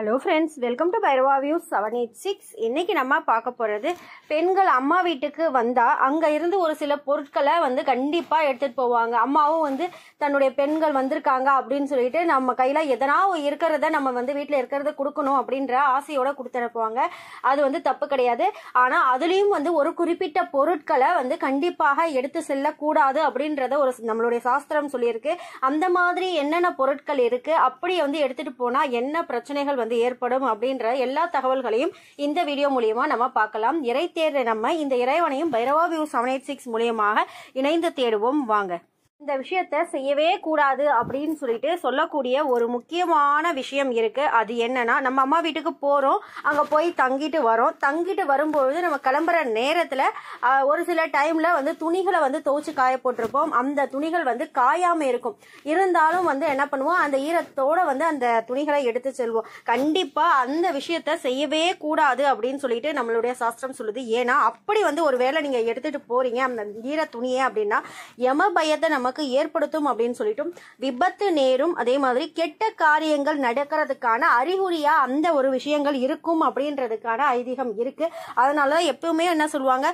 hello friends welcome to Bhairava views seven eight six இன்றைக்கி நம்ம பார்க்க போகிறது பெண்கள் அம்மா வீட்டுக்கு வந்தால் அங்கே இருந்து ஒரு சில பொருட்களை வந்து கண்டிப்பாக எடுத்துகிட்டு போவாங்க அம்மாவும் வந்து தன்னுடைய பெண்கள் வந்திருக்காங்க அப்படின்னு சொல்லிட்டு நம்ம கையில் எதனா இருக்கிறத நம்ம வந்து வீட்டில் இருக்கிறத கொடுக்கணும் அப்படின்ற ஆசையோடு கொடுத்துனுப்புவாங்க அது வந்து தப்பு கிடையாது ஆனால் அதுலேயும் வந்து ஒரு குறிப்பிட்ட பொருட்களை வந்து கண்டிப்பாக எடுத்து செல்லக்கூடாது அப்படின்றத ஒரு நம்மளுடைய சாஸ்திரம் சொல்லியிருக்கு அந்த மாதிரி என்னென்ன பொருட்கள் இருக்குது அப்படியே வந்து எடுத்துகிட்டு போனால் என்ன பிரச்சனைகள் வந்து வந்து ஏற்படும் அப்படின்ற எல்லா தகவல்களையும் இந்த வீடியோ மூலியமா நம்ம பார்க்கலாம் இறை தேர்தல் நம்ம இந்த இறைவனையும் Bhairava view seven eight six மூலியமாக இணைந்து தேடுவோம் வாங்க இந்த விஷயத்த செய்யவே கூடாது அப்படின்னு சொல்லிட்டு சொல்லக்கூடிய ஒரு முக்கியமான விஷயம் இருக்கு அது என்னன்னா நம்ம அம்மா வீட்டுக்கு போறோம் அங்க போய் தங்கிட்டு வரோம் தங்கிட்டு வரும்பொழுது நம்ம கிளம்புற நேரத்துல ஒரு சில டைம்ல வந்து துணிகளை வந்து துவைச்சு காய போட்டிருப்போம் அந்த துணிகள் வந்து காயாம இருக்கும் இருந்தாலும் வந்து என்ன பண்ணுவோம் அந்த ஈரத்தோட வந்து அந்த துணிகளை எடுத்து செல்வோம் கண்டிப்பா அந்த விஷயத்த செய்யவே கூடாது அப்படின்னு சொல்லிட்டு நம்மளுடைய சாஸ்திரம் சொல்லுது ஏன்னா அப்படி வந்து ஒரு நீங்க எடுத்துட்டு போறீங்க அந்த ஈர துணியே அப்படின்னா எம பயத்தை நம்ம நமக்கு ஏற்படுத்தும் அப்படின்னு சொல்லிட்டும் விபத்து நேரும் அதே மாதிரி கெட்ட காரியங்கள் நடக்கிறதுக்கான அறிகுறியா அந்த ஒரு விஷயங்கள் இருக்கும் அப்படின்றதுக்கான ஐதீகம் இருக்கு அதனால எப்பவுமே என்ன சொல்லுவாங்க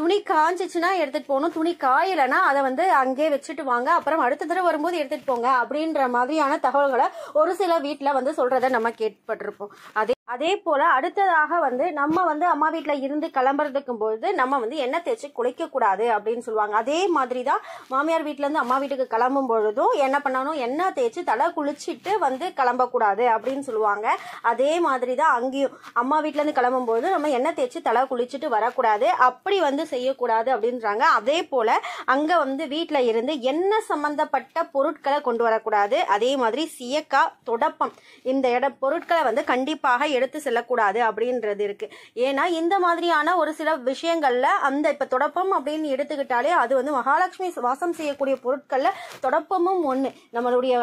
துணி காஞ்சிச்சுன்னா எடுத்துட்டு போகணும் துணி காயலைன்னா அதை வந்து அங்கேயே வச்சுட்டு வாங்க அப்புறம் அடுத்த தடவை வரும்போது எடுத்துட்டு போங்க அப்படின்ற மாதிரியான தகவல்களை ஒரு சில வீட்டில் வந்து சொல்றதை நம்ம கேட்பட்டிருப்போம் அதே அதே போல் அடுத்ததாக வந்து நம்ம வந்து அம்மா வீட்டில் இருந்து கிளம்புறதுக்கும் பொழுது நம்ம வந்து எண்ணெய் தேய்ச்சி கூடாது அப்படின்னு சொல்லுவாங்க அதே மாதிரி தான் மாமியார் வீட்டிலேருந்து அம்மா வீட்டுக்கு கிளம்பும் பொழுதும் என்ன பண்ணணும் எண்ணெய் தேய்ச்சி தலை குளிச்சுட்டு வந்து கிளம்பக்கூடாது அப்படின்னு சொல்லுவாங்க அதே மாதிரி தான் அங்கேயும் அம்மா வீட்டிலேருந்து கிளம்பும்போது நம்ம எண்ணெய் தேய்ச்சி தலை குளிச்சுட்டு வரக்கூடாது அப்படி வந்து செய்யக்கூடாது அப்படின்றாங்க அதே போல் அங்கே வந்து வீட்டில் இருந்து எண்ணெய் சம்மந்தப்பட்ட பொருட்களை கொண்டு வரக்கூடாது அதே மாதிரி சியக்கா தொடப்பம் இந்த இட பொருட்களை வந்து கண்டிப்பாக எடுத்து செல்லக்கூடாது அப்படின்றது இருக்கு ஏன்னா இந்த மாதிரியான ஒரு சில விஷயங்கள்ல அந்த இப்ப தொடப்பம் அப்படின்னு எடுத்துக்கிட்டாலே அது வந்து மகாலட்சுமி வாசம் செய்யக்கூடிய பொருட்கள்ல தொடப்பமும் ஒண்ணு நம்மளுடைய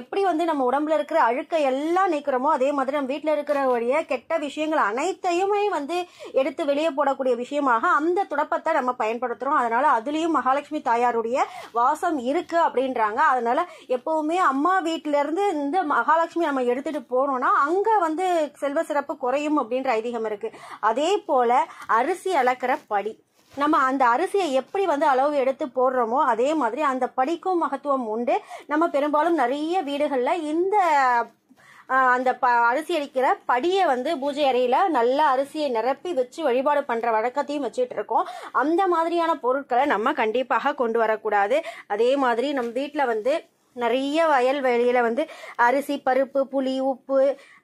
எப்படி வந்து நம்ம உடம்புல இருக்கிற அழுக்கை எல்லாம் நீக்கிறோமோ அதே மாதிரி நம்ம வீட்டில் இருக்கிறவருடைய கெட்ட விஷயங்கள் அனைத்தையுமே வந்து எடுத்து வெளியே போடக்கூடிய விஷயமாக அந்த துடப்பத்தை நம்ம பயன்படுத்துகிறோம் அதனால அதுலேயும் மகாலட்சுமி தாயாருடைய வாசம் இருக்கு அப்படின்றாங்க அதனால எப்பவுமே அம்மா வீட்டிலேருந்து இந்த மகாலட்சுமி நம்ம எடுத்துட்டு போனோம்னா அங்கே வந்து செல்வ சிறப்பு குறையும் அப்படின்ற ஐதீகம் இருக்கு அதே போல அரிசி அளக்கிற படி நம்ம அந்த அரிசியை எப்படி வந்து அளவு எடுத்து போடுறோமோ அதே மாதிரி அந்த படிக்கும் மகத்துவம் உண்டு நம்ம பெரும்பாலும் நிறைய வீடுகளில் இந்த அந்த ப அரிசி அடிக்கிற படியை வந்து பூஜை அறையில் நல்லா அரிசியை நிரப்பி வச்சு வழிபாடு பண்ணுற வழக்கத்தையும் வச்சுட்டு இருக்கோம் அந்த மாதிரியான பொருட்களை நம்ம கண்டிப்பாக கொண்டு வரக்கூடாது அதே மாதிரி நம் வீட்டில் வந்து நிறைய வயல்வெளியில் வந்து அரிசி பருப்பு புளி உப்பு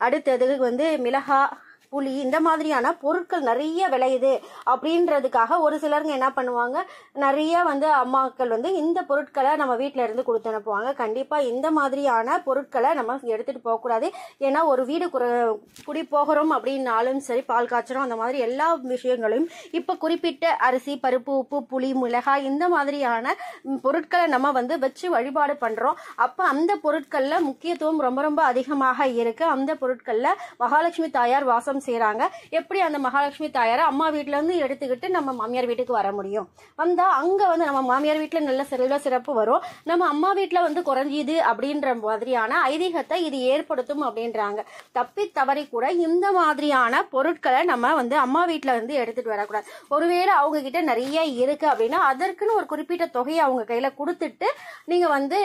அடுத்தது வந்து மிளகாய் புளி இந்த மாதிரியான பொருட்கள் நிறைய விளையுது அப்படின்றதுக்காக ஒரு சிலருங்க என்ன பண்ணுவாங்க நிறைய வந்து அம்மாக்கள் வந்து இந்த பொருட்களை நம்ம வீட்டில இருந்து கொடுத்து அனுப்புவாங்க கண்டிப்பாக இந்த மாதிரியான பொருட்களை நம்ம எடுத்துகிட்டு போகக்கூடாது ஏன்னா ஒரு வீடு குடி போகிறோம் அப்படின்னாலும் சரி பால் காய்ச்சறோம் அந்த மாதிரி எல்லா விஷயங்களையும் இப்போ குறிப்பிட்ட அரிசி பருப்பு உப்பு புளி மிளகாய் இந்த மாதிரியான பொருட்களை நம்ம வந்து வச்சு வழிபாடு பண்ணுறோம் அப்போ அந்த பொருட்களில் முக்கியத்துவம் ரொம்ப ரொம்ப அதிகமாக இருக்குது அந்த பொருட்களில் மகாலட்சுமி தாயார் வாசம் தியாகம் செய்கிறாங்க எப்படி அந்த மகாலட்சுமி தாயாரை அம்மா வீட்டிலேருந்து எடுத்துக்கிட்டு நம்ம மாமியார் வீட்டுக்கு வர முடியும் வந்தால் அங்கே வந்து நம்ம மாமியார் வீட்டில் நல்ல செல்வ சிறப்பு வரும் நம்ம அம்மா வீட்டில் வந்து குறைஞ்சிது அப்படின்ற மாதிரியான ஐதீகத்தை இது ஏற்படுத்தும் அப்படின்றாங்க தப்பி தவறி கூட இந்த மாதிரியான பொருட்களை நம்ம வந்து அம்மா வீட்டில் வந்து எடுத்துகிட்டு வரக்கூடாது ஒருவேளை அவங்க கிட்ட நிறைய இருக்குது அப்படின்னா அதற்குன்னு ஒரு குறிப்பிட்ட தொகையை அவங்க கையில் கொடுத்துட்டு நீங்கள் வந்து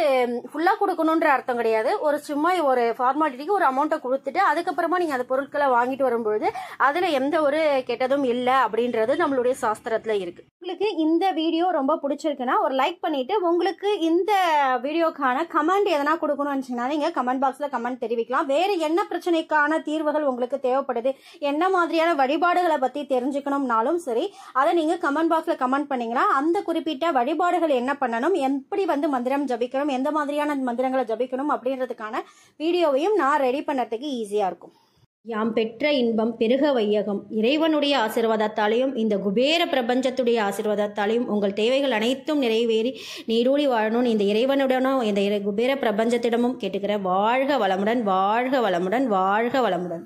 ஃபுல்லாக கொடுக்கணுன்ற அர்த்தம் கிடையாது ஒரு சும்மா ஒரு ஃபார்மாலிட்டிக்கு ஒரு அமௌண்ட்டை கொடுத்துட்டு அதுக்கப்புறமா நீங்கள் அந்த பொருட்களை வாங்கிட்டு வரும் பொழுது அதில் எந்த ஒரு கெட்டதும் இல்லை அப்படின்றது நம்மளுடைய சாஸ்திரத்தில் இருக்குது உங்களுக்கு இந்த வீடியோ ரொம்ப பிடிச்சிருக்குன்னா ஒரு லைக் பண்ணிவிட்டு உங்களுக்கு இந்த வீடியோக்கான கமெண்ட் எதனா கொடுக்கணும்னு இருந்துச்சுன்னா நீங்கள் கமெண்ட் பாக்ஸில் கமெண்ட் தெரிவிக்கலாம் வேறு என்ன பிரச்சனைக்கான தீர்வுகள் உங்களுக்கு தேவைப்படுது என்ன மாதிரியான வழிபாடுகளை பற்றி தெரிஞ்சுக்கணும்னாலும் சரி அதை நீங்கள் கமெண்ட் பாக்ஸில் கமெண்ட் பண்ணீங்கன்னா அந்த குறிப்பிட்ட வழிபாடுகள் என்ன பண்ணணும் எப்படி வந்து மந்திரம் ஜபிக்கணும் எந்த மாதிரியான மந்திரங்களை ஜபிக்கணும் அப்படின்றதுக்கான வீடியோவையும் நான் ரெடி பண்ணுறதுக்கு ஈஸியாக இருக்கும் யாம் பெற்ற இன்பம் பெருக வையகம் இறைவனுடைய ஆசிர்வாதத்தாலையும் இந்த குபேர பிரபஞ்சத்துடைய ஆசிர்வாதத்தாலையும் உங்கள் தேவைகள் அனைத்தும் நிறைவேறி நீரூழி வாழணும் இந்த இறைவனுடனும் இந்த குபேர பிரபஞ்சத்திடமும் கேட்டுக்கிற வாழ்க வளமுடன் வாழ்க வளமுடன் வாழ்க வளமுடன்